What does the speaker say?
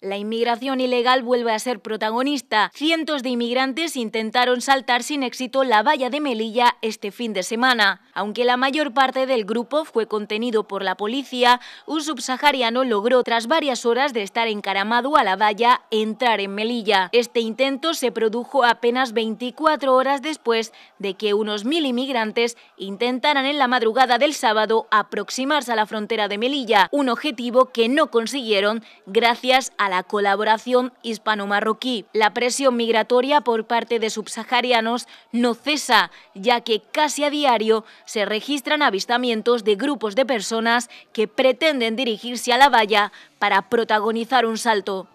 La inmigración ilegal vuelve a ser protagonista. Cientos de inmigrantes intentaron saltar sin éxito la valla de Melilla este fin de semana. Aunque la mayor parte del grupo fue contenido por la policía, un subsahariano logró, tras varias horas de estar encaramado a la valla, entrar en Melilla. Este intento se produjo apenas 24 horas después de que unos mil inmigrantes intentaran en la madrugada del sábado aproximarse a la frontera de Melilla, un objetivo que no consiguieron gracias a la colaboración hispano-marroquí. La presión migratoria por parte de subsaharianos no cesa, ya que casi a diario se registran avistamientos de grupos de personas que pretenden dirigirse a la valla para protagonizar un salto.